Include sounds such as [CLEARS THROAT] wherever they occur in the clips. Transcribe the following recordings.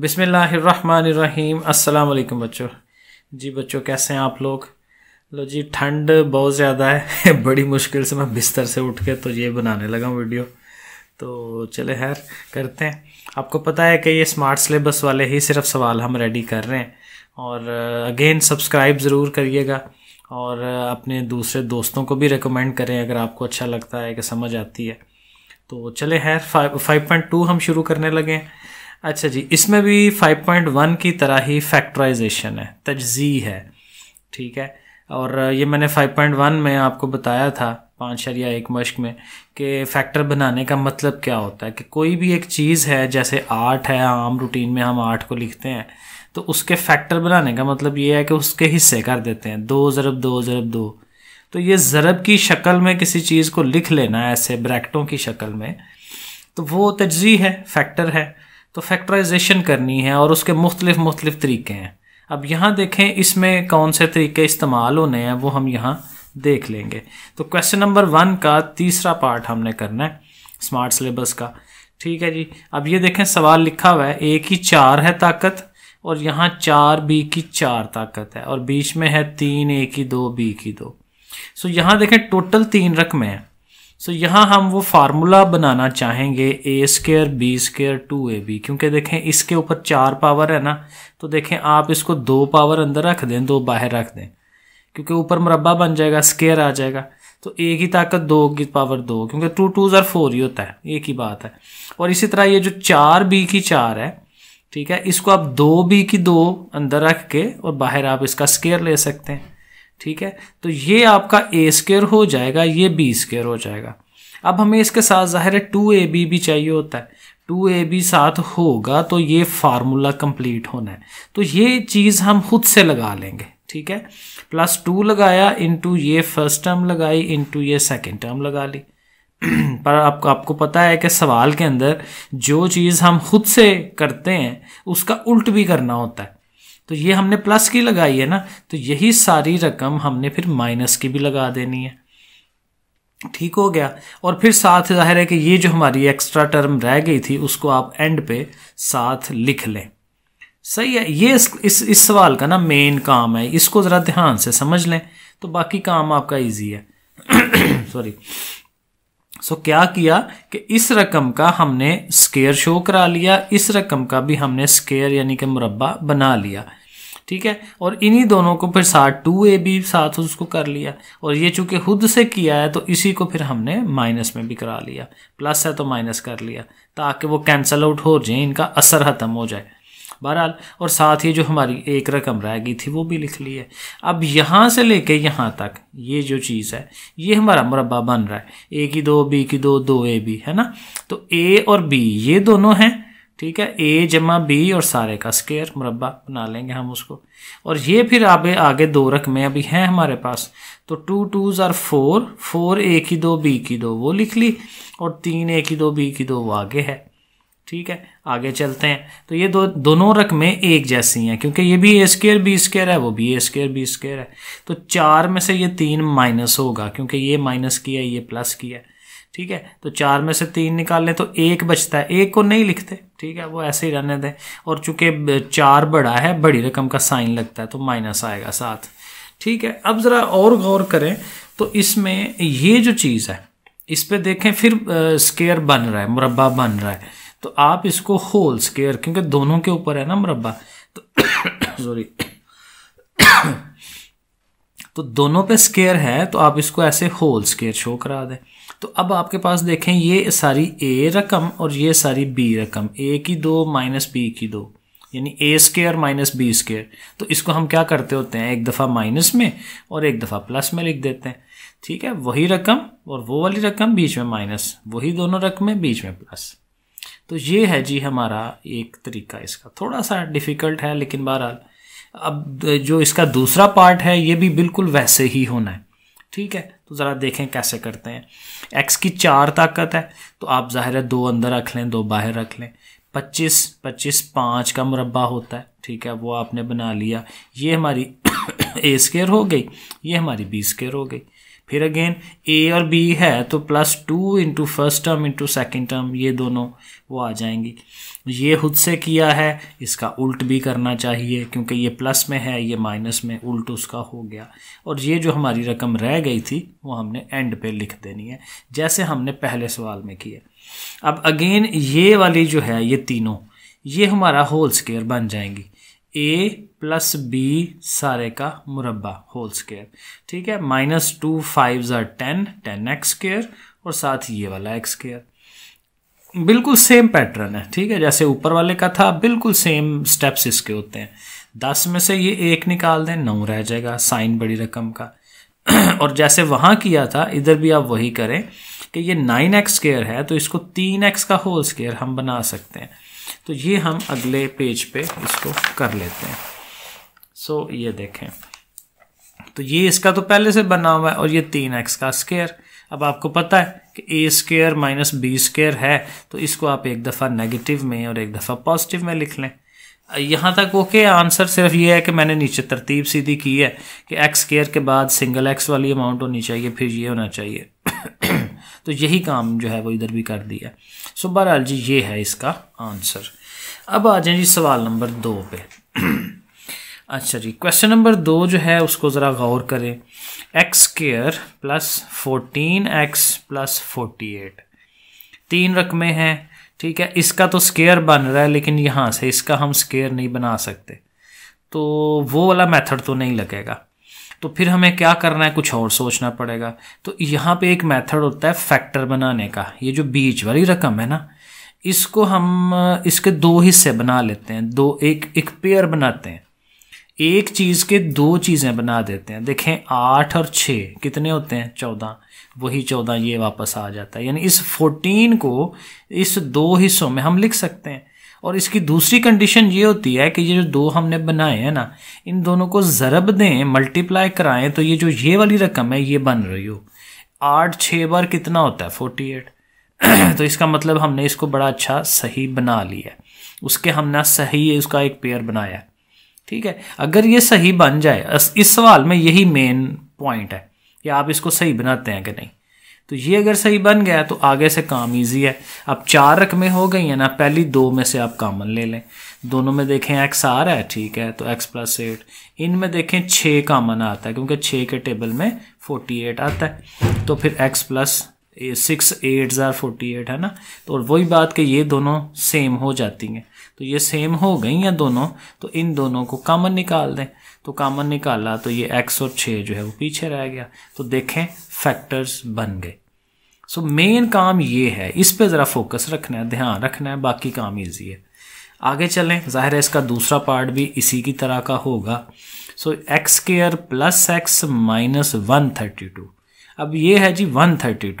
बिसमीम अल्लाम बच्चों जी बच्चों कैसे हैं आप लोग लो जी ठंड बहुत ज़्यादा है [LAUGHS] बड़ी मुश्किल से मैं बिस्तर से उठ के तो ये बनाने लगा हूँ वीडियो तो चले खैर करते हैं आपको पता है कि ये स्मार्ट सिलेबस वाले ही सिर्फ सवाल हम रेडी कर रहे हैं और अगेन सब्सक्राइब ज़रूर करिएगा और अपने दूसरे दोस्तों को भी रिकमेंड करें अगर आपको अच्छा लगता है कि समझ आती है तो चले खैर फाइव पॉइंट टू हम शुरू करने लगे हैं अच्छा जी इसमें भी 5.1 की तरह ही फैक्टराइजेशन है तजी है ठीक है और ये मैंने 5.1 में आपको बताया था पाँच शरिया एक मश्क में कि फैक्टर बनाने का मतलब क्या होता है कि कोई भी एक चीज़ है जैसे आर्ट है आम रूटीन में हम आर्ट को लिखते हैं तो उसके फैक्टर बनाने का मतलब ये है कि उसके हिस्से कर देते हैं दो ज़रब दो ज़रब दो तो ये ज़रब की शक्ल में किसी चीज़ को लिख लेना ऐसे ब्रैकटों की शक्ल में तो वो तजी है फैक्टर है तो फैक्टराइजेशन करनी है और उसके मुख्तलिफ मुख्तलिफ तरीके हैं अब यहाँ देखें इसमें कौन से तरीके इस्तेमाल होने हैं वो हम यहाँ देख लेंगे तो क्वेश्चन नंबर वन का तीसरा पार्ट हमने करना है स्मार्ट सिलेबस का ठीक है जी अब ये देखें सवाल लिखा हुआ है ए की चार है ताकत और यहाँ चार बी की चार ताकत है और बीच में है तीन ए की दो बी की दो सो यहाँ देखें टोटल तीन रकमें हैं सो so, यहाँ हम वो फार्मूला बनाना चाहेंगे A square B square two A B क्योंकि देखें इसके ऊपर चार पावर है ना तो देखें आप इसको दो पावर अंदर रख दें दो बाहर रख दें क्योंकि ऊपर मुरबा बन जाएगा स्केयर आ जाएगा तो ए की ताकत दो की पावर दो क्योंकि टू टू ज़र फोर ही होता है एक ही बात है और इसी तरह ये जो चार बी की चार है ठीक है इसको आप दो बी की दो अंदर रख के और बाहर आप इसका स्केयर ले सकते हैं ठीक है तो ये आपका ए स्केयर हो जाएगा ये बी स्केयर हो जाएगा अब हमें इसके साथ ज़ाहिर है टू ए बी भी चाहिए होता है टू ए बी साथ होगा तो ये फार्मूला कंप्लीट होना है तो ये चीज़ हम खुद से लगा लेंगे ठीक है प्लस टू लगाया इंटू ये फर्स्ट टर्म लगाई इंटू ये सेकेंड टर्म लगा ली [CLEARS THROAT] पर आपको आपको पता है कि सवाल के अंदर जो चीज़ हम खुद से करते हैं उसका उल्ट भी करना होता है तो ये हमने प्लस की लगाई है ना तो यही सारी रकम हमने फिर माइनस की भी लगा देनी है ठीक हो गया और फिर साथ जाहिर है कि ये जो हमारी एक्स्ट्रा टर्म रह गई थी उसको आप एंड पे साथ लिख लें सही है ये इस इस, सवाल का ना मेन काम है इसको ज़रा ध्यान से समझ लें तो बाकी काम आपका इजी है सॉरी [COUGHS] सो क्या किया कि इस रकम का हमने स्केयर शो करा लिया इस रकम का भी हमने स्केयर यानी कि मुरबा बना लिया ठीक है और इन्हीं दोनों को फिर साथ टू ए भी साथ उसको कर लिया और ये चूंकि खुद से किया है तो इसी को फिर हमने माइनस में भी करा लिया प्लस है तो माइनस कर लिया ताकि वो कैंसल आउट हो जाए इनका असर ख़त्म हो जाए बहरहाल और साथ ही जो हमारी एक रकम रह गई थी वो भी लिख ली है अब यहाँ से लेके यहाँ तक ये जो चीज़ है ये हमारा मुरबा बन रहा है ए की दो बी की दो दो ए बी है ना तो ए और बी ये दोनों हैं ठीक है ए जमा बी और सारे का स्केयर मुरबा बना लेंगे हम उसको और ये फिर आगे आगे दो रकमें अभी हैं हमारे पास तो two twos are four four A की दो बी की दो वो लिख ली और तीन ए की दो बी की दो वो आगे है ठीक है आगे चलते हैं तो ये दो दोनों रकमें एक जैसी हैं क्योंकि ये भी ए स्केयर बी स्केयर है वो भी ए स्केयर बी स्केयर है तो चार में से ये तीन माइनस होगा क्योंकि ये माइनस किया है ये प्लस किया है ठीक है तो चार में से तीन निकाल लें तो एक बचता है एक को नहीं लिखते ठीक है वो ऐसे ही रहने दें और चूंकि चार बड़ा है बड़ी रकम का साइन लगता है तो माइनस आएगा साथ ठीक है अब ज़रा और गौर करें तो इसमें ये जो चीज़ है इस पर देखें फिर स्केयर बन रहा है मुरबा बन रहा है तो आप इसको होल स्केयर क्योंकि दोनों के ऊपर है ना मुरबा तो सॉरी [COUGHS] [COUGHS] तो दोनों पे स्केयर है तो आप इसको ऐसे होल स्केयर शो करा दें तो अब आपके पास देखें ये सारी ए रकम और ये सारी बी रकम ए की दो माइनस बी की दो यानी A square minus B square तो इसको हम क्या करते होते हैं एक दफ़ा माइनस में और एक दफ़ा प्लस में लिख देते हैं ठीक है वही रकम और वो वाली रकम बीच में माइनस वही दोनों रकमें बीच में प्लस तो ये है जी हमारा एक तरीका इसका थोड़ा सा डिफ़िकल्ट है लेकिन बहरहाल अब जो इसका दूसरा पार्ट है ये भी बिल्कुल वैसे ही होना है ठीक है तो ज़रा देखें कैसे करते हैं एक्स की चार ताकत है तो आप ज़ाहिर है दो अंदर रख लें दो बाहर रख लें पच्चीस पच्चीस पाँच का मुरबा होता है ठीक है वो आपने बना लिया ये हमारी ए [COUGHS] स्केयर हो गई ये हमारी बी स्केयर हो गई फिर अगेन ए और बी है तो plus two into first term into second term ये दोनों वो आ जाएंगी ये खुद से किया है इसका उल्ट भी करना चाहिए क्योंकि ये प्लस में है ये माइनस में उल्ट उसका हो गया और ये जो हमारी रकम रह गई थी वो हमने एंड पे लिख देनी है जैसे हमने पहले सवाल में किया अब अगेन ये वाली जो है ये तीनों ये हमारा होल स्केयर बन जाएंगी ए प्लस बी सारे का मुरबा होल स्केयर ठीक है माइनस टू फाइव जर टेन टेन एक्स स्केयर और साथ ये वाला एक्स स्केयर बिल्कुल सेम पैटर्न है ठीक है जैसे ऊपर वाले का था बिल्कुल सेम स्टेप्स इसके होते हैं दस में से ये एक निकाल दें नौ रह जाएगा साइन बड़ी रकम का [CLEARS THROAT] और जैसे वहाँ किया था इधर भी आप वही करें कि ये नाइन एक्स स्केयर है तो इसको तीन एक्स का होल स्केयर हम बना सकते हैं तो ये हम अगले पेज पे इसको कर लेते हैं सो so, ये देखें तो ये इसका तो पहले से बना हुआ है और ये तीन एक्स का स्केयर अब आपको पता है कि A square minus B square है तो इसको आप एक दफ़ा नेगेटिव में और एक दफ़ा पॉजिटिव में लिख लें यहाँ तक ओके आंसर सिर्फ ये है कि मैंने नीचे तरतीब सीधी की है कि एक्स स्केयर के बाद सिंगल एक्स वाली अमाउंट होनी चाहिए फिर ये होना चाहिए तो यही काम जो है वो इधर भी कर दिया सो बहरहाल जी ये है इसका आंसर अब आ जाए जी सवाल नंबर दो पे [CLEARS THROAT] अच्छा जी क्वेश्चन नंबर दो जो है उसको ज़रा गौर करें X square plus fourteen X plus forty eight तीन रकमें हैं ठीक है इसका तो स्केयर बन रहा है लेकिन यहाँ से इसका हम स्केयर नहीं बना सकते तो वो वाला मेथड तो नहीं लगेगा तो फिर हमें क्या करना है कुछ और सोचना पड़ेगा तो यहाँ पे एक मेथड होता है फैक्टर बनाने का ये जो बीच वाली रकम है ना इसको हम इसके दो हिस्से बना लेते हैं दो एक एक पेयर बनाते हैं एक चीज़ के दो चीज़ें बना देते हैं देखें आठ और छः कितने होते हैं चौदह वही चौदह ये वापस आ जाता है यानी इस फोर्टीन को इस दो हिस्सों में हम लिख सकते हैं और इसकी दूसरी कंडीशन ये होती है कि ये जो दो हमने बनाए हैं ना इन दोनों को ज़रब दें मल्टीप्लाई कराएं तो ये जो ये वाली रकम है ये बन रही हो आठ छः बार कितना होता है फोर्टी एट [CLEARS THROAT] तो इसका मतलब हमने इसको बड़ा अच्छा सही बना लिया उसके हमने सही उसका एक पेयर बनाया ठीक है अगर ये सही बन जाए इस सवाल में यही मेन पॉइंट है कि आप इसको सही बनाते हैं कि नहीं तो ये अगर सही बन गया तो आगे से काम ईजी है अब चार रकमें हो गई हैं ना पहली दो में से आप कामन ले लें दोनों में देखें एक्स आ रहा है ठीक है तो एक्स प्लस एट इनमें देखें छः कामन आता है क्योंकि छः के टेबल में फोर्टी एट आता है तो फिर एक्स प्लस सिक्स एट ज़ार फोर्टी एट है ना तो और वही बात कि ये दोनों सेम हो जाती हैं तो ये सेम हो गई हैं दोनों तो इन दोनों को कामन निकाल दें तो कामन निकाला तो ये एक्स और 6 जो है वो पीछे रह गया तो देखें फैक्टर्स बन गए सो मेन काम ये है इस पे ज़रा फोकस रखना है ध्यान रखना है बाकी काम ईजी है आगे चलें ज़ाहिर है इसका दूसरा पार्ट भी इसी की तरह का होगा so X square plus X minus one thirty two अब ये है जी 132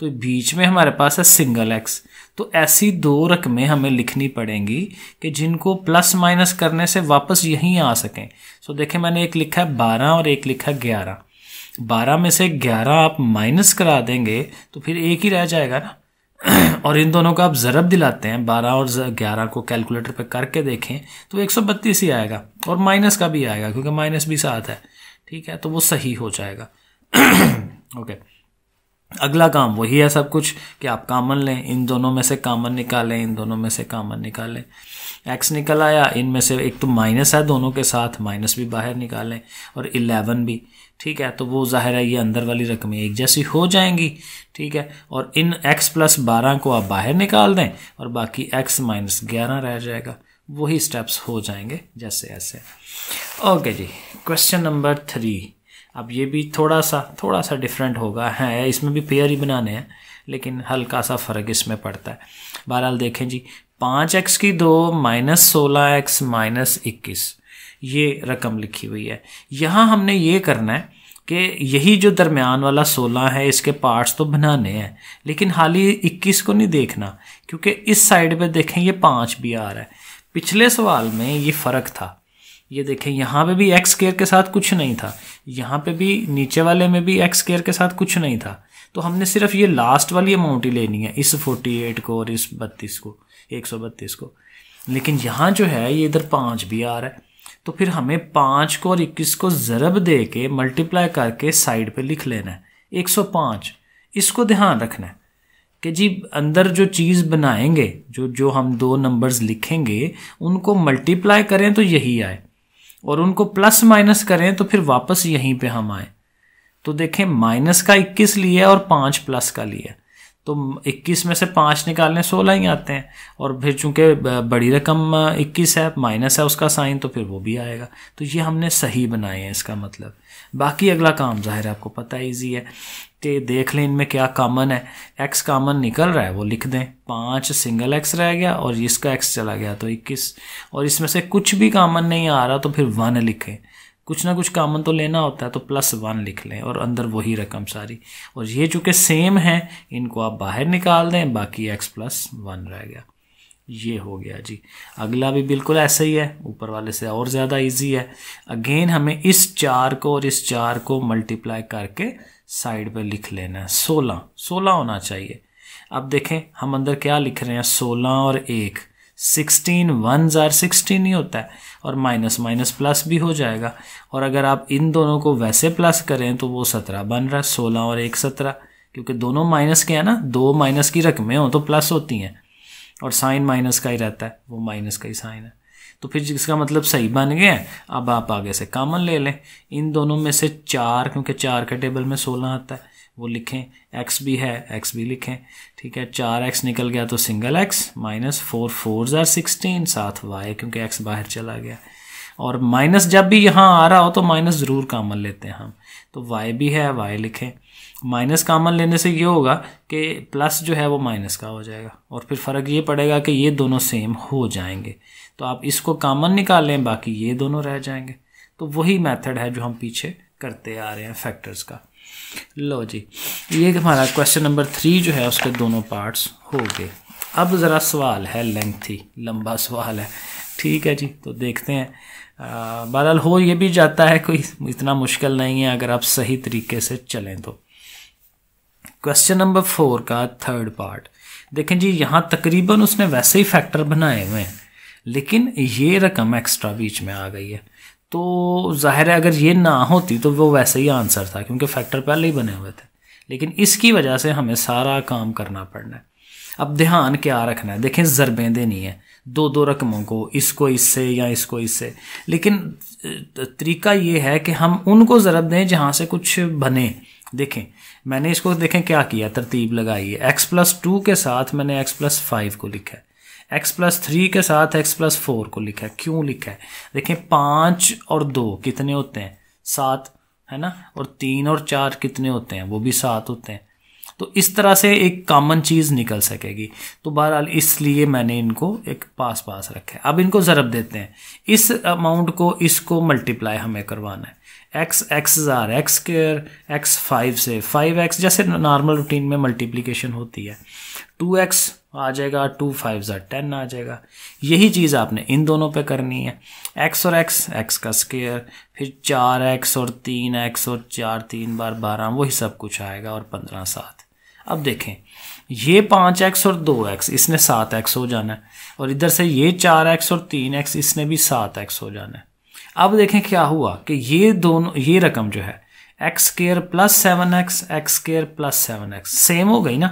तो बीच में हमारे पास है सिंगल एक्स तो ऐसी दो रकमें हमें लिखनी पड़ेंगी कि जिनको प्लस माइनस करने से वापस यहीं आ सकें सो देखें मैंने एक लिखा है बारह और एक लिखा है ग्यारह बारह में से ग्यारह आप माइनस करा देंगे तो फिर एक ही रह जाएगा ना [CLEARS THROAT] और इन दोनों का आप ज़रब दिलाते हैं बारह और ग्यारह को कैलकुलेटर पर करके देखें तो एक सौ बत्तीस ही आएगा और माइनस का भी आएगा क्योंकि माइनस भी साथ है ठीक है तो वो सही हो जाएगा [CLEARS THROAT] ओके अगला काम वही है सब कुछ कि आप कामन लें इन दोनों में से कामन निकालें इन दोनों में से कामन निकालें एक्स निकल आया इनमें से एक तो माइनस है दोनों के साथ माइनस भी बाहर निकालें और इलेवन भी ठीक है तो वो ज़ाहिर है ये अंदर वाली रकमें एक जैसी हो जाएंगी ठीक है और इन एक्स प्लस बारह को आप बाहर निकाल दें और बाकी एक्स माइनस ग्यारह रह जाएगा वही स्टेप्स हो जाएंगे जैसे ऐसे ओके जी क्वेश्चन नंबर थ्री अब ये भी थोड़ा सा थोड़ा सा डिफरेंट होगा है हाँ, इसमें भी पेयर ही बनाने हैं लेकिन हल्का सा फ़र्क इसमें पड़ता है बहरहाल देखें जी पाँच एक्स की दो माइनस सोलह एक्स माइनस इक्कीस ये रकम लिखी हुई है यहाँ हमने ये करना है कि यही जो दरमियान वाला सोलह है इसके पार्ट्स तो बनाने हैं लेकिन हाल ही इक्कीस को नहीं देखना क्योंकि इस साइड पर देखें ये पाँच भी आ रहा है पिछले सवाल में ये फ़र्क था ये देखें यहाँ पे भी एक्स केयर के साथ कुछ नहीं था यहाँ पे भी नीचे वाले में भी एक्स केयर के साथ कुछ नहीं था तो हमने सिर्फ ये लास्ट वाली अमाउंट ही लेनी है इस फोर्टी एट को और इस बत्तीस को एक सौ बत्तीस को लेकिन यहाँ जो है ये इधर पाँच भी आ रहा है तो फिर हमें पाँच को और इक्कीस को ज़रब दे के मल्टीप्लाई करके साइड पर लिख लेना है एक सौ पाँच इसको ध्यान रखना है कि जी अंदर जो चीज़ बनाएंगे जो जो हम दो नंबर्स लिखेंगे उनको मल्टीप्लाई करें तो यही आए और उनको प्लस माइनस करें तो फिर वापस यहीं पे हम आए तो देखें माइनस का 21 लिया और 5 प्लस का लिया तो 21 में से 5 निकालने 16 ही आते हैं और फिर चूंकि बड़ी रकम 21 है माइनस है उसका साइन तो फिर वो भी आएगा तो ये हमने सही बनाए हैं इसका मतलब बाकी अगला काम ज़ाहिर है आपको पता है ईजी है कि देख लें इनमें क्या कॉमन है एक्स कॉमन निकल रहा है वो लिख दें पाँच सिंगल एक्स रह गया और इसका एक्स चला गया तो इक्कीस और इसमें से कुछ भी कॉमन नहीं आ रहा तो फिर वन लिखें कुछ ना कुछ कॉमन तो लेना होता है तो प्लस वन लिख लें और अंदर वही रकम सारी और ये चूँकि सेम है इनको आप बाहर निकाल दें बाकी एक्स प्लस वन रह गया ये हो गया जी अगला भी बिल्कुल ऐसा ही है ऊपर वाले से और ज़्यादा इजी है अगेन हमें इस चार को और इस चार को मल्टीप्लाई करके साइड पे लिख लेना है सोलह सोलह होना चाहिए अब देखें हम अंदर क्या लिख रहे हैं सोलह और एक सिक्सटीन वन ज़ार सिक्सटीन ही होता है और माइनस माइनस प्लस भी हो जाएगा और अगर आप इन दोनों को वैसे प्लस करें तो वो सत्रह बन रहा है सोलह और एक सत्रह क्योंकि दोनों माइनस के हैं ना दो माइनस की रकमें हो तो प्लस होती हैं और साइन माइनस का ही रहता है वो माइनस का ही साइन है तो फिर इसका मतलब सही बन गया अब आप आगे से कामन ले लें इन दोनों में से चार क्योंकि चार के टेबल में सोलह आता है वो लिखें एक्स भी है एक्स भी लिखें ठीक है चार एक्स निकल गया तो single X minus four four ज़ार सिक्सटीन साथ वाई क्योंकि एक्स बाहर चला गया और माइनस जब भी यहाँ आ रहा हो तो माइनस ज़रूर कामन लेते हैं हम तो वाई भी है वाई लिखें माइनस कामन लेने से ये होगा कि प्लस जो है वो माइनस का हो जाएगा और फिर फ़र्क ये पड़ेगा कि ये दोनों सेम हो जाएंगे तो आप इसको कामन निकाल लें बाकी ये दोनों रह जाएंगे तो वही मेथड है जो हम पीछे करते आ रहे हैं फैक्टर्स का लो जी ये हमारा क्वेश्चन नंबर थ्री जो है उसके दोनों पार्ट्स हो गए अब ज़रा सवाल है लेंथी लंबा सवाल है ठीक है जी तो देखते हैं बहरहाल हो ये भी जाता है कोई इतना मुश्किल नहीं है अगर आप सही तरीके से चलें तो क्वेश्चन नंबर फोर का थर्ड पार्ट देखें जी यहाँ तकरीबन उसने वैसे ही फैक्टर बनाए हुए हैं लेकिन ये रकम एक्स्ट्रा बीच में आ गई है तो जाहिर है अगर ये ना होती तो वो वैसे ही आंसर था क्योंकि फैक्टर पहले ही बने हुए थे लेकिन इसकी वजह से हमें सारा काम करना पड़ना है अब ध्यान क्या रखना है देखें ज़रबें देनी है दो दो रकमों को इसको इससे या इसको इससे लेकिन तरीका ये है कि हम उनको ज़रब दें जहाँ से कुछ बने देखें मैंने इसको देखें क्या किया तरतीब लगाई है एक्स प्लस टू के साथ मैंने एक्स प्लस फाइव को लिखा है एक्स प्लस थ्री के साथ एक्स प्लस फोर को लिखा है क्यों लिखा है देखें पाँच और दो कितने होते हैं सात है ना और तीन और चार कितने होते हैं वो भी सात होते हैं तो इस तरह से एक कॉमन चीज़ निकल सकेगी तो बहरहाल इसलिए मैंने इनको एक पास पास रखा है अब इनको ज़रब देते हैं इस अमाउंट को इसको मल्टीप्लाई हमें करवाना है एक्स एक्स ज़ार एक्स स्क्र एक्स फाइव से फाइव एक्स जैसे नॉर्मल रूटीन में मल्टीप्लीकेशन होती है टू एक्स आ जाएगा टू फाइव ज़ार टेन आ जाएगा यही चीज़ आपने इन दोनों पे करनी है एक्स और एक्स एक्स का स्केयर फिर चार एक्स और तीन एक्स और चार तीन बार बारह वही सब कुछ आएगा और पंद्रह सात अब देखें ये पाँच एक्स और दो एक्स इसने सात एक्स हो जाना है और इधर से ये चार एक्स और तीन एक्स इसने भी सात एक्स हो जाना है अब देखें क्या हुआ कि ये दोनों ये रकम जो है X square plus seven X X square plus seven X same हो गई ना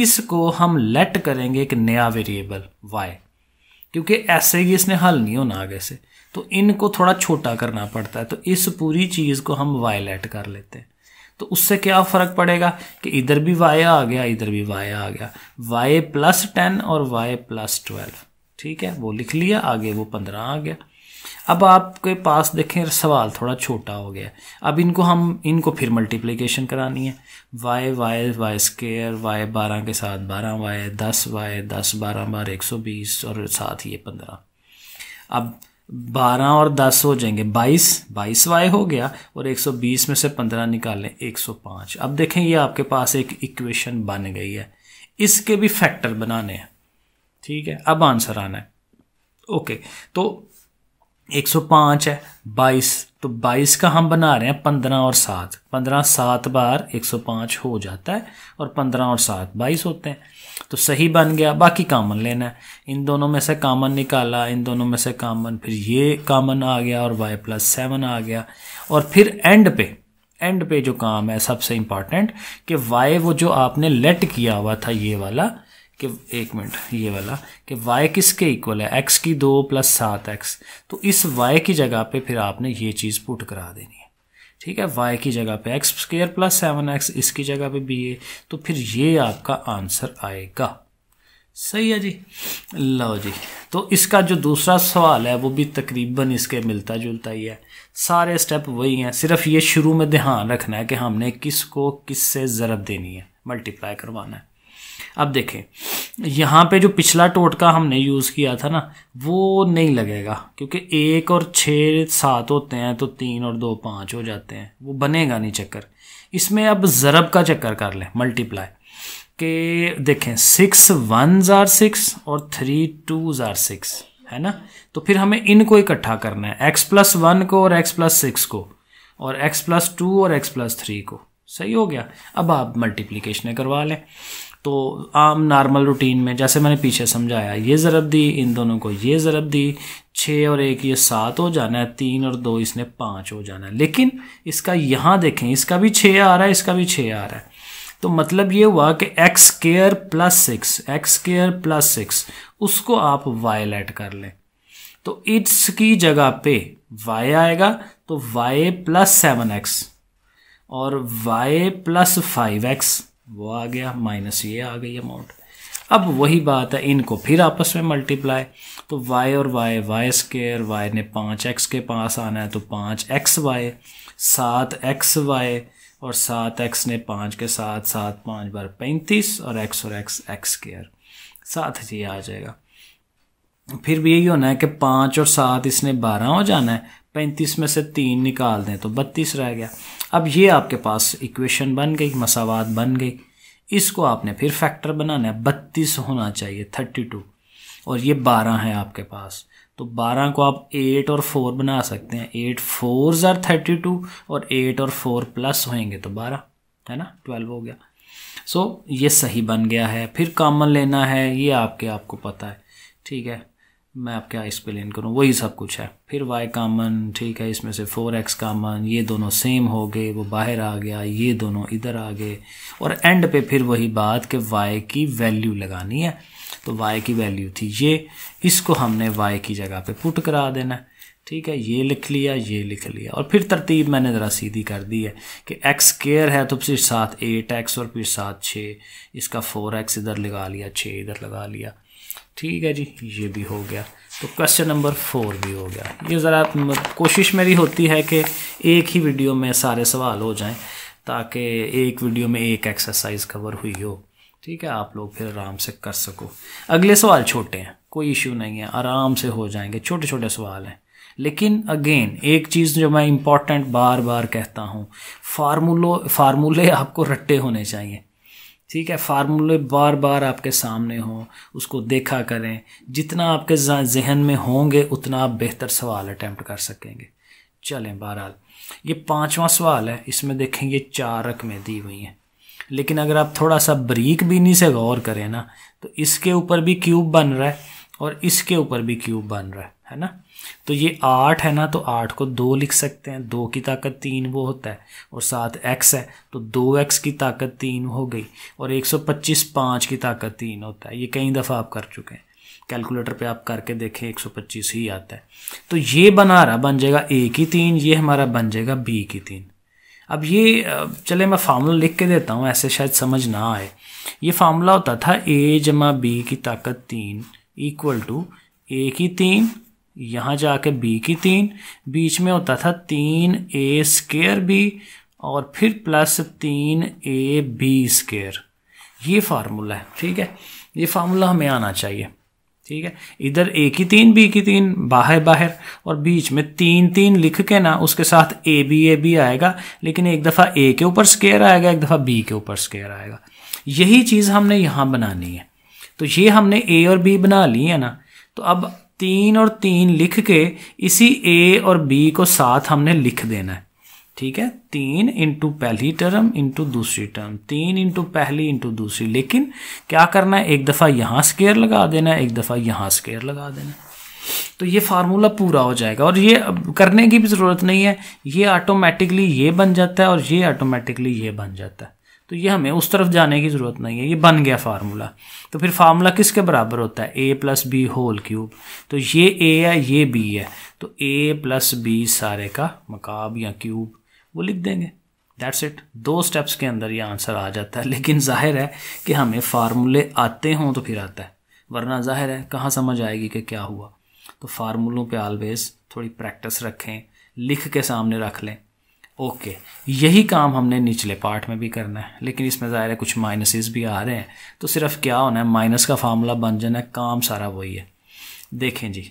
इसको हम लेट करेंगे एक नया वेरिएबल वाई क्योंकि ऐसे ही इसने हल नहीं होना आगे से तो इनको थोड़ा छोटा करना पड़ता है तो इस पूरी चीज़ को हम वाई लेट कर लेते हैं तो उससे क्या फ़र्क पड़ेगा कि इधर भी वाई आ गया इधर भी वाई आ गया वाई प्लस टेन और वाई प्लस ट्वेल्व ठीक है वो लिख लिया आगे वो पंद्रह आ गया अब आपके पास देखें सवाल थोड़ा छोटा हो गया अब इनको हम इनको फिर मल्टीप्लिकेशन करानी है Y Y Y square Y बारह के साथ बारह वाई दस वाई दस बारह बारह एक सौ बीस और साथ ये पंद्रह अब बारह और दस हो जाएंगे बाईस बाईस वाई हो गया और एक सौ बीस में से पंद्रह निकालें एक सौ पाँच अब देखें ये आपके पास एक इक्वेशन बन गई है इसके भी फैक्टर बनाने हैं ठीक है अब आंसर आना है ओके तो 105 है 22 तो 22 का हम बना रहे हैं 15 और 7 15 सात बार 105 हो जाता है और 15 और 7 22 होते हैं तो सही बन गया बाकी कामन लेना है इन दोनों में से कामन निकाला इन दोनों में से कामन फिर ये कामन आ गया और वाई प्लस सेवन आ गया और फिर एंड पे एंड पे जो काम है सबसे इम्पॉर्टेंट कि वाई वो जो आपने लेट किया हुआ था ये वाला कि एक मिनट ये वाला कि y किसके इक्वल है x की दो प्लस सात एक्स तो इस y की जगह पे फिर आपने ये चीज़ पुट करा देनी है ठीक है y की जगह पे X square plus seven X इसकी जगह पे बी ए तो फिर ये आपका आंसर आएगा सही है जी लो जी तो इसका जो दूसरा सवाल है वो भी तकरीबन इसके मिलता जुलता ही है सारे स्टेप वही हैं सिर्फ ये शुरू में ध्यान रखना है कि हमने किस को किस से ज़रब देनी है मल्टीप्लाई करवाना है अब देखें यहाँ पे जो पिछला टोटका हमने यूज़ किया था ना वो नहीं लगेगा क्योंकि एक और छः सात होते हैं तो तीन और दो पाँच हो जाते हैं वो बनेगा नहीं चक्कर इसमें अब ज़रब का चक्कर कर लें मल्टीप्लाई के देखें सिक्स वन ज़ार सिक्स और थ्री टू ज़ार सिक्स है ना तो फिर हमें इनको इकट्ठा करना है एक्स प्लस वन को और एक्स प्लस सिक्स को और एक्स प्लस टू और एक्स प्लस थ्री को सही हो गया अब आप मल्टीप्लीकेशन करवा लें तो आम नॉर्मल रूटीन में जैसे मैंने पीछे समझाया ये ज़रब दी इन दोनों को ये ज़रब दी छः और एक ये सात हो जाना है तीन और दो इसने पाँच हो जाना है लेकिन इसका यहाँ देखें इसका भी छः आ रहा है इसका भी छः आ रहा है तो मतलब ये हुआ कि X square plus six X square plus six उसको आप वाई लेट कर लें तो इट्स की जगह पे वाई आएगा तो वाई प्लस सेवन एक्स और वाई प्लस फाइव एक्स वो आ गया माइनस ये आ गई अमाउंट अब वही बात है इनको फिर आपस में मल्टीप्लाई तो वाई और वाई वाई स्केयर वाई ने पाँच एक्स के पास आना है तो पाँच एक्स वाई सात एक्स वाई और सात एक्स ने पाँच के साथ सात पाँच बार पैंतीस और एक्स और एक्स एक्स स्केयर साथ ये आ जाएगा फिर भी यही होना है कि पाँच और सात इसने बारह हो जाना है पैंतीस में से तीन निकाल दें तो बत्तीस रह गया अब ये आपके पास इक्वेशन बन गई मसावात बन गई इसको आपने फिर फैक्टर बनाना है बत्तीस होना चाहिए थर्टी टू और ये बारह है आपके पास तो बारह को आप एट और फोर बना सकते हैं एट फोर जर थर्टी टू और एट और फोर प्लस होएंगे तो बारह है ना ट्वेल्व हो गया सो so, ये सही बन गया है फिर कॉमन लेना है ये आपके आपको पता है ठीक है मैं आपके एक्सप्लेन करूँ वही सब कुछ है फिर वाई कामन ठीक है इसमें से फोर एक्स कामन ये दोनों सेम हो गए वो बाहर आ गया ये दोनों इधर आ गए और एंड पे फिर वही बात कि वाई की वैल्यू लगानी है तो वाई की वैल्यू थी ये इसको हमने वाई की जगह पे पुट करा देना है ठीक है ये लिख लिया ये लिख लिया और फिर तरतीब मैंने ज़रा सीधी कर दी है कि एक्स केयर है तो फिर साथ एट एक्स और फिर साथ छः इसका फोर एक्स इधर लगा लिया छः इधर लगा लिया ठीक है जी ये भी हो गया तो क्वेश्चन नंबर फोर भी हो गया ये ज़रा कोशिश मेरी होती है कि एक ही वीडियो में सारे सवाल हो जाएं ताकि एक वीडियो में एक एक्सरसाइज कवर हुई हो ठीक है आप लोग फिर आराम से कर सको अगले सवाल छोटे हैं कोई इशू नहीं है आराम से हो जाएंगे छोटे छोटे सवाल हैं लेकिन अगेन एक चीज़ जो मैं इम्पॉर्टेंट बार बार कहता हूँ फार्मूलो फार्मूले आपको रट्टे होने चाहिए ठीक है फार्मूले बार बार आपके सामने हों उसको देखा करें जितना आपके जहन में होंगे उतना आप बेहतर सवाल अटैम्प्ट कर सकेंगे चलें बहरहाल ये पांचवा सवाल है इसमें देखें ये चार रकमें दी हुई हैं लेकिन अगर आप थोड़ा सा बरीक बीनी से गौर करें ना तो इसके ऊपर भी क्यूब बन रहा है और इसके ऊपर भी क्यूब बन रहा है है ना तो ये आठ है ना तो आठ को दो लिख सकते हैं दो की ताकत तीन वो होता है और साथ एक्स है तो दो एक्स की ताकत तीन हो गई और एक सौ पच्चीस पाँच की ताकत तीन होता है ये कई दफ़ा आप कर चुके हैं कैलकुलेटर पे आप करके देखें एक सौ पच्चीस ही आता है तो ये बना रहा बन जाएगा ए की तीन ये हमारा बन जाएगा बी की तीन अब ये चले मैं फार्मूला लिख के देता हूँ ऐसे शायद समझ ना आए ये फार्मूला होता था ए जमा बी की ताकत तीन इक्वल टू ए की तीन यहाँ जाके बी की तीन बीच में होता था तीन ए स्केयर बी और फिर प्लस तीन ए बी स्केयर ये फार्मूला है ठीक है ये फार्मूला हमें आना चाहिए ठीक है इधर ए की तीन बी की तीन बाहर बाहर और बीच में तीन तीन लिख के ना उसके साथ ए बी ए बी आएगा लेकिन एक दफ़ा ए के ऊपर स्केयर आएगा एक दफ़ा बी के ऊपर स्केयर आएगा यही चीज़ हमने यहाँ बनानी है तो ये हमने ए और बी बना ली है ना तो अब तीन और तीन लिख के इसी ए और बी को साथ हमने लिख देना है ठीक है तीन इंटू पहली टर्म इंटू दूसरी टर्म तीन इंटू पहली इंटू दूसरी लेकिन क्या करना है एक दफ़ा यहाँ स्केयर लगा देना है एक दफ़ा यहाँ स्केयर लगा देना है तो ये फार्मूला पूरा हो जाएगा और ये करने की भी ज़रूरत नहीं है ये ऑटोमेटिकली ये बन जाता है और ये ऑटोमेटिकली ये बन जाता है तो ये हमें उस तरफ जाने की ज़रूरत नहीं है ये बन गया फार्मूला तो फिर फार्मूला किसके बराबर होता है A plus B whole cube तो ये ए है ये बी है तो ए प्लस बी सारे का मकाब या क्यूब वो लिख देंगे दैट्स इट दो स्टेप्स के अंदर ये आंसर आ जाता है लेकिन जाहिर है कि हमें फार्मूले आते हों तो फिर आता है वरना जाहिर है कहाँ समझ आएगी कि क्या हुआ तो फार्मूलों पर आलवेज थोड़ी प्रैक्टिस रखें लिख के सामने रख लें ओके यही काम हमने निचले पार्ट में भी करना है लेकिन इसमें ज़ाहिर है कुछ माइनसेस भी आ रहे हैं तो सिर्फ क्या होना है माइनस का फार्मूला बन जाना है काम सारा वही है देखें जी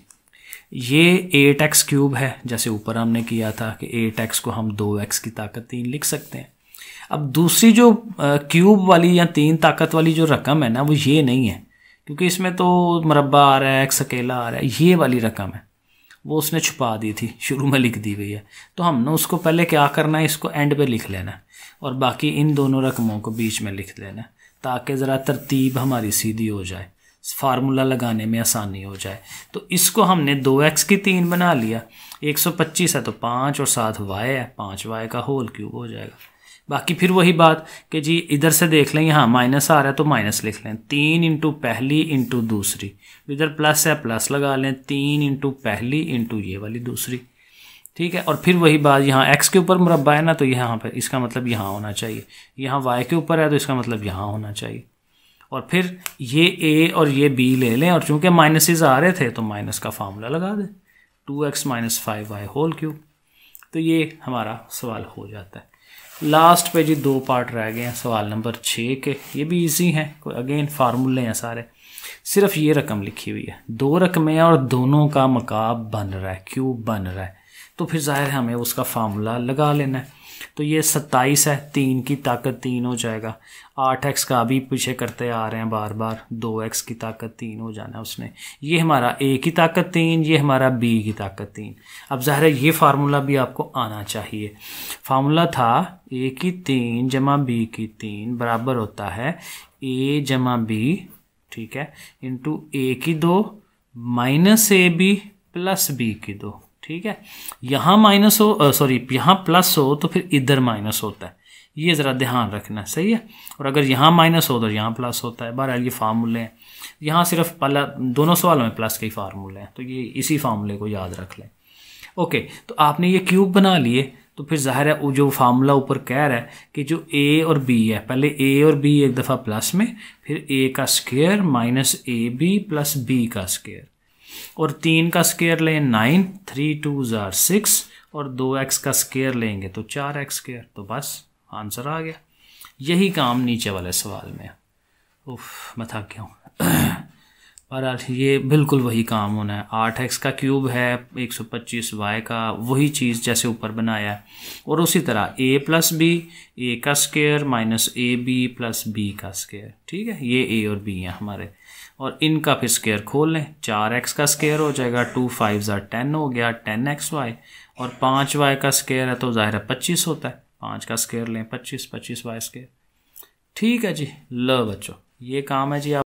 ये एट एक्स क्यूब है जैसे ऊपर हमने किया था कि एट एक्स को हम दो एक्स की ताकत तीन लिख सकते हैं अब दूसरी जो क्यूब वाली या तीन ताकत वाली जो रकम है ना वो ये नहीं है क्योंकि इसमें तो मुरबा आ रहा है एक्स अकेला आ रहा है ये वाली रकम है वो उसने छुपा दी थी शुरू में लिख दी गई है तो हमने उसको पहले क्या करना है इसको एंड पे लिख लेना है और बाकी इन दोनों रकमों को बीच में लिख लेना है ताकि ज़रा तरतीब हमारी सीधी हो जाए फार्मूला लगाने में आसानी हो जाए तो इसको हमने दो एक्स की तीन बना लिया एक सौ पच्चीस है तो पाँच और साथ वाई है पाँच वाई का होल क्यूब हो जाएगा बाकी फिर वही बात कि जी इधर से देख लें यहाँ माइनस आ रहा है तो माइनस लिख लें तीन इंटू पहली इंटू दूसरी इधर प्लस है प्लस लगा लें तीन इंटू पहली इंटू ये वाली दूसरी ठीक है और फिर वही बात यहाँ एक्स के ऊपर मुरबा है ना तो यहाँ पर इसका मतलब यहाँ होना चाहिए यहाँ वाई के ऊपर है तो इसका मतलब यहाँ होना चाहिए और फिर ये ए और ये बी ले लें और चूँकि माइनसेज आ रहे थे तो माइनस का फार्मूला लगा दें two X minus five Y whole cube तो ये हमारा सवाल हो जाता है लास्ट पे जी दो पार्ट रह गए हैं सवाल नंबर छः के ये भी इजी हैं अगेन फार्मूले हैं सारे सिर्फ ये रकम लिखी हुई है दो रकमें और दोनों का मकाब बन रहा है क्यूब बन रहा है तो फिर ज़ाहिर है हमें उसका फार्मूला लगा लेना है तो ये सत्ताईस है तीन की ताकत तीन हो जाएगा आठ एक्स का अभी पीछे करते आ रहे हैं बार बार दो एक्स की ताकत तीन हो जाना उसने ये हमारा ए की ताकत तीन ये हमारा बी की ताकत तीन अब ज़ाहिर है ये फार्मूला भी आपको आना चाहिए फार्मूला था ए की तीन जमा बी की तीन बराबर होता है ए जमा बी ठीक है इंटू ए की दो minus A B plus B की दो ठीक है यहाँ माइनस हो सॉरी यहाँ प्लस हो तो फिर इधर माइनस होता है ये ज़रा ध्यान रखना सही है और अगर यहाँ माइनस हो तो यहाँ प्लस होता है बहरहाल ये फार्मूले हैं यहाँ सिर्फ पला दोनों सवालों में प्लस के ही फार्मूले हैं तो ये इसी फार्मूले को याद रख लें ओके तो आपने ये क्यूब बना लिए तो फिर जाहिर है वो जो फार्मूला ऊपर कह रहा है कि जो ए और बी है पहले ए और बी एक दफ़ा प्लस में फिर ए का square minus A B plus B का स्केयर और तीन का स्केयर लें नाइन थ्री टू ज़ार सिक्स और दो एक्स का स्केयर लेंगे तो चार एक्स स्केयर तो बस आंसर आ गया यही काम नीचे वाले सवाल में उफ मैं थक गया हूँ [CLEARS THROAT] बहरहाल ये बिल्कुल वही काम होना है आठ एक्स का क्यूब है एक सौ पच्चीस वाई का वही चीज़ जैसे ऊपर बनाया है और उसी तरह ए प्लस बी ए का square minus A B plus B का स्केयर ठीक है ये ए और बी हैं हमारे और इनका फिर स्केयर खोल लें चार एक्स का स्केयर हो जाएगा टू फाइव ज़ार टेन हो गया टेन एक्स वाई और पाँच वाई का स्केयर है तो ज़ाहिर है पच्चीस होता है पाँच का स्केयर लें पच्चीस पच्चीस वाई स्केयर ठीक है जी लो बच्चों ये काम है जी आप